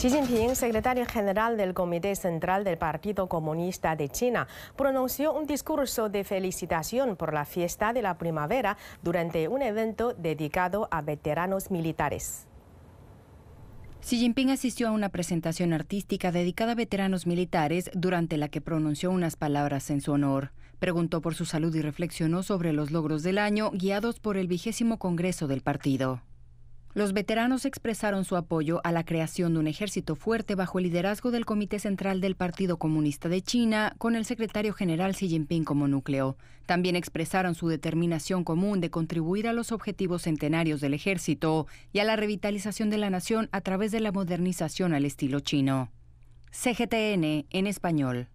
Xi Jinping, secretario general del Comité Central del Partido Comunista de China, pronunció un discurso de felicitación por la fiesta de la primavera durante un evento dedicado a veteranos militares. Xi Jinping asistió a una presentación artística dedicada a veteranos militares durante la que pronunció unas palabras en su honor. Preguntó por su salud y reflexionó sobre los logros del año guiados por el vigésimo Congreso del partido. Los veteranos expresaron su apoyo a la creación de un ejército fuerte bajo el liderazgo del Comité Central del Partido Comunista de China, con el secretario general Xi Jinping como núcleo. También expresaron su determinación común de contribuir a los objetivos centenarios del ejército y a la revitalización de la nación a través de la modernización al estilo chino. CGTN en español.